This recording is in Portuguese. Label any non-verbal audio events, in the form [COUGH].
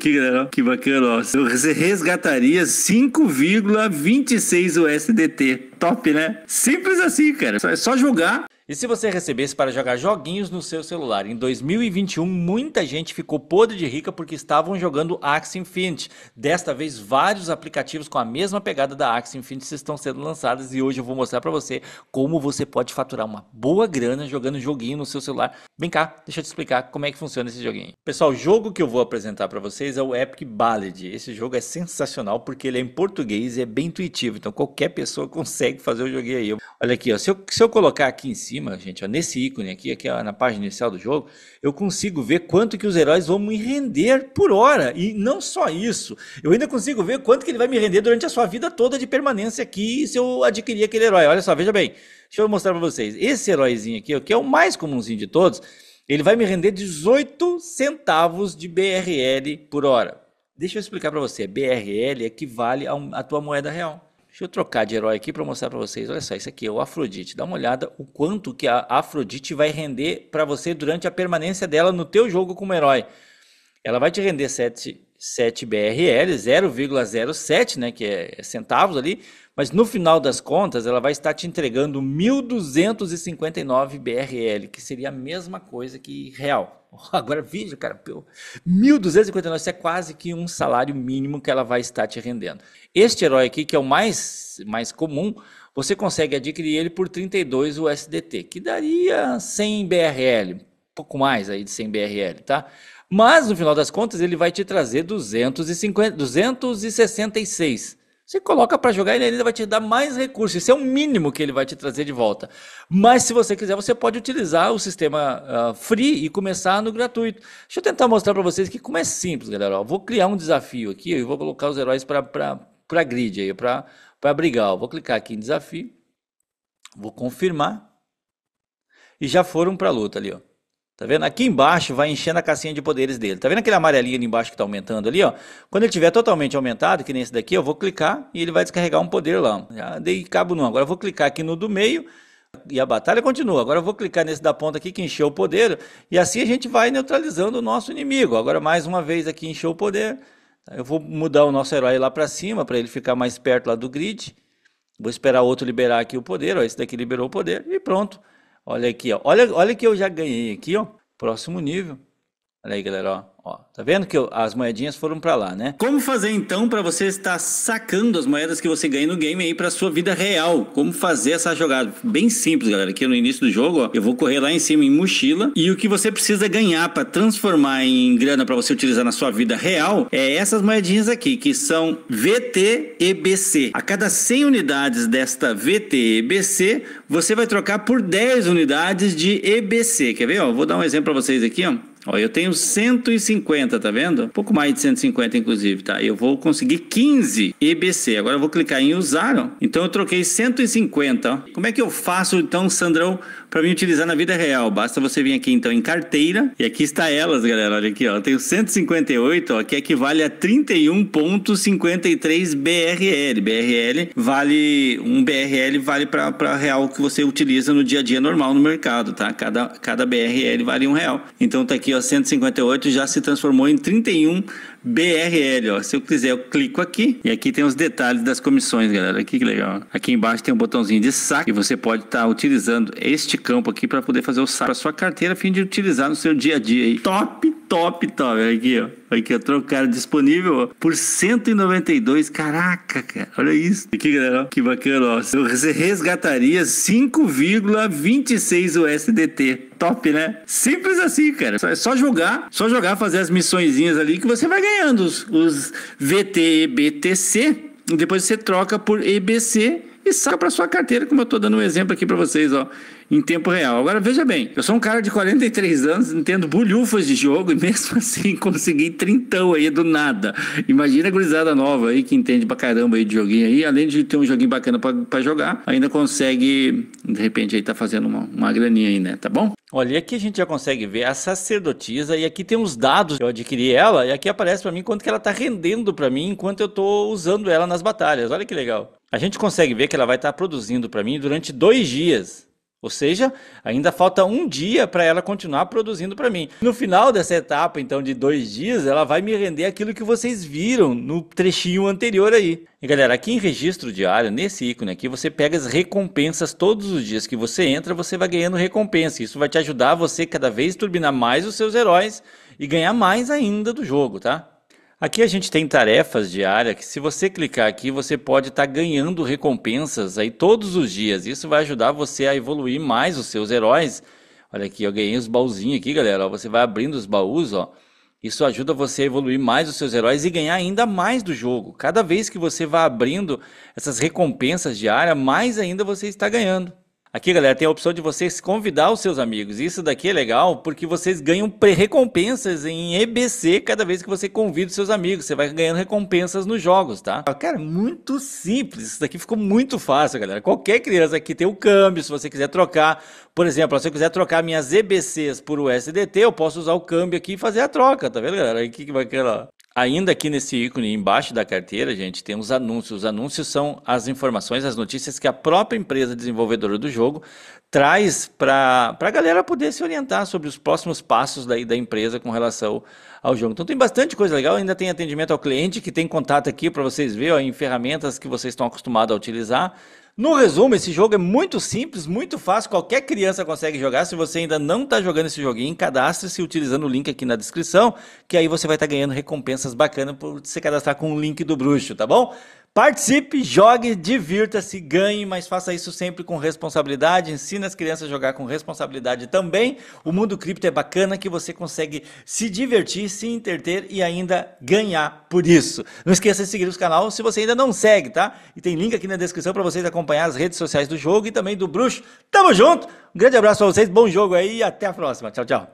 Que, legal, que bacana, ó. Você resgataria 5,26 USDT. Top, né? Simples assim, cara. É só jogar e se você recebesse para jogar joguinhos no seu celular? Em 2021, muita gente ficou podre de rica porque estavam jogando Axie Infinity. Desta vez, vários aplicativos com a mesma pegada da Axie Infinity estão sendo lançados e hoje eu vou mostrar para você como você pode faturar uma boa grana jogando joguinho no seu celular. Vem cá, deixa eu te explicar como é que funciona esse joguinho. Pessoal, o jogo que eu vou apresentar para vocês é o Epic Ballad. Esse jogo é sensacional porque ele é em português e é bem intuitivo, então qualquer pessoa [LAUGHS] consegue fazer o joguinho aí. Olha aqui, ó, se eu, se eu colocar aqui em cima, cima, gente, ó, nesse ícone aqui, aqui ó, na página inicial do jogo, eu consigo ver quanto que os heróis vão me render por hora. E não só isso, eu ainda consigo ver quanto que ele vai me render durante a sua vida toda de permanência aqui se eu adquirir aquele herói. Olha só, veja bem, deixa eu mostrar para vocês. Esse heróizinho aqui, ó, que é o mais comumzinho de todos, ele vai me render 18 centavos de BRL por hora. Deixa eu explicar para você, BRL equivale à tua moeda real. Deixa eu trocar de herói aqui para mostrar para vocês. Olha só, isso aqui é o Afrodite. Dá uma olhada o quanto que a Afrodite vai render para você durante a permanência dela no teu jogo como herói. Ela vai te render 7 7 BRL, 0,07, né, que é centavos ali, mas no final das contas ela vai estar te entregando 1.259 BRL, que seria a mesma coisa que real. [LAUGHS] Agora veja, cara, 1.259, isso é quase que um salário mínimo que ela vai estar te rendendo. Este herói aqui, que é o mais, mais comum, você consegue adquirir ele por 32 USDT, que daria 100 BRL, pouco mais aí de 100 BRL, tá? Mas, no final das contas, ele vai te trazer 250, 266. Você coloca para jogar, e ele ainda vai te dar mais recursos. Isso é o mínimo que ele vai te trazer de volta. Mas, se você quiser, você pode utilizar o sistema uh, free e começar no gratuito. Deixa eu tentar mostrar para vocês que como é simples, galera. Ó, vou criar um desafio aqui e vou colocar os heróis para grid aí, para brigar. Ó, vou clicar aqui em desafio. Vou confirmar. E já foram para a luta ali, ó. Tá vendo? Aqui embaixo vai enchendo a caixinha de poderes dele. Tá vendo aquele amarelinho ali embaixo que tá aumentando ali, ó? Quando ele tiver totalmente aumentado, que nem esse daqui, eu vou clicar e ele vai descarregar um poder lá. Já dei cabo não. Agora eu vou clicar aqui no do meio e a batalha continua. Agora eu vou clicar nesse da ponta aqui que encheu o poder e assim a gente vai neutralizando o nosso inimigo. Agora mais uma vez aqui encheu o poder. Tá? Eu vou mudar o nosso herói lá para cima para ele ficar mais perto lá do grid. Vou esperar outro liberar aqui o poder, ó, esse daqui liberou o poder e pronto. Olha aqui, ó. Olha, olha que eu já ganhei aqui, ó. Próximo nível. Olha aí, galera, ó. Ó, tá vendo que eu, as moedinhas foram para lá, né? Como fazer então para você estar sacando as moedas que você ganha no game aí para sua vida real? Como fazer essa jogada? Bem simples, galera. Aqui no início do jogo, ó, eu vou correr lá em cima em mochila e o que você precisa ganhar para transformar em grana para você utilizar na sua vida real é essas moedinhas aqui, que são VT e BC. A cada 100 unidades desta VT e BC, você vai trocar por 10 unidades de EBC. Quer ver, ó? Vou dar um exemplo para vocês aqui, ó. Ó, eu tenho 150, tá vendo? Um pouco mais de 150, inclusive, tá? Eu vou conseguir 15 EBC. Agora eu vou clicar em usar. Ó. Então eu troquei 150. Ó. Como é que eu faço, então, Sandrão, para mim utilizar na vida real. Basta você vir aqui então em carteira e aqui está elas, galera. Olha aqui, ó. Tem o 158, ó, que equivale a 31.53 BRL. BRL vale um BRL vale para real que você utiliza no dia a dia normal no mercado, tá? Cada cada BRL vale um real. Então tá aqui, ó, 158 já se transformou em 31 BRL, ó. Se eu quiser, eu clico aqui e aqui tem os detalhes das comissões, galera. Aqui que legal. Aqui embaixo tem um botãozinho de saque e você pode estar tá utilizando este campo aqui para poder fazer o saque para sua carteira a fim de utilizar no seu dia a dia. Aí. Top, top, top. Aqui, ó. Aqui, ó. Trocaram disponível ó, por 192. Caraca, cara. Olha isso. Aqui, galera. Ó. Que bacana, ó. Você resgataria 5,26 USDT. Top, né? Simples assim, cara. É só jogar, só jogar, fazer as missõezinhas ali que você vai ganhando os, os VT e BTC. E depois você troca por EBC e saca para sua carteira, como eu estou dando um exemplo aqui para vocês, ó, em tempo real. Agora veja bem, eu sou um cara de 43 anos, entendo bulhufas de jogo e mesmo [LAUGHS] assim consegui trintão aí do nada. Imagina a gurizada nova aí que entende pra caramba aí de joguinho aí, além de ter um joguinho bacana para jogar, ainda consegue, de repente aí tá fazendo uma, uma graninha aí, né, tá bom? Olha, aqui a gente já consegue ver a sacerdotisa e aqui tem os dados. Eu adquiri ela e aqui aparece para mim quanto que ela tá rendendo para mim enquanto eu tô usando ela nas batalhas. Olha que legal a gente consegue ver que ela vai estar produzindo para mim durante dois dias. Ou seja, ainda falta um dia para ela continuar produzindo para mim. No final dessa etapa, então, de dois dias, ela vai me render aquilo que vocês viram no trechinho anterior aí. E galera, aqui em registro diário, nesse ícone aqui, você pega as recompensas todos os dias que você entra, você vai ganhando recompensa. Isso vai te ajudar a você cada vez turbinar mais os seus heróis e ganhar mais ainda do jogo, tá? Aqui a gente tem tarefas diárias que se você clicar aqui, você pode estar tá ganhando recompensas aí todos os dias. Isso vai ajudar você a evoluir mais os seus heróis. Olha aqui, eu ganhei os baúzinhos aqui, galera. você vai abrindo os baús, ó. Isso ajuda você a evoluir mais os seus heróis e ganhar ainda mais do jogo. Cada vez que você vai abrindo essas recompensas diárias, mais ainda você está ganhando. Aqui, galera, tem a opção de vocês convidar os seus amigos. Isso daqui é legal porque vocês ganham recompensas em EBC cada vez que você convida os seus amigos. Você vai ganhando recompensas nos jogos, tá? Ah, cara, muito simples. Isso daqui ficou muito fácil, galera. Qualquer criança aqui tem o câmbio, se você quiser trocar. Por exemplo, se eu quiser trocar minhas EBCs por USDT, eu posso usar o câmbio aqui e fazer a troca, tá vendo, galera? Aí que bacana, ó. Ainda aqui nesse ícone embaixo da carteira, gente, temos anúncios. Os anúncios são as informações, as notícias que a própria empresa desenvolvedora do jogo traz para a galera poder se orientar sobre os próximos passos daí da empresa com relação ao jogo. Então tem bastante coisa legal, ainda tem atendimento ao cliente, que tem contato aqui para vocês verem ó, em ferramentas que vocês estão acostumados a utilizar. No resumo, esse jogo é muito simples, muito fácil, qualquer criança consegue jogar. Se você ainda não está jogando esse joguinho, cadastre-se utilizando o link aqui na descrição, que aí você vai estar tá ganhando recompensas bacanas por se cadastrar com o link do bruxo, tá bom? Participe, jogue, divirta-se, ganhe, mas faça isso sempre com responsabilidade. Ensina as crianças a jogar com responsabilidade também. O mundo cripto é bacana que você consegue se divertir, se interter e ainda ganhar por isso. Não esqueça de seguir os canal se você ainda não segue, tá? E tem link aqui na descrição para vocês acompanhar as redes sociais do jogo e também do Bruxo. Tamo junto! Um grande abraço a vocês, bom jogo aí e até a próxima. Tchau, tchau.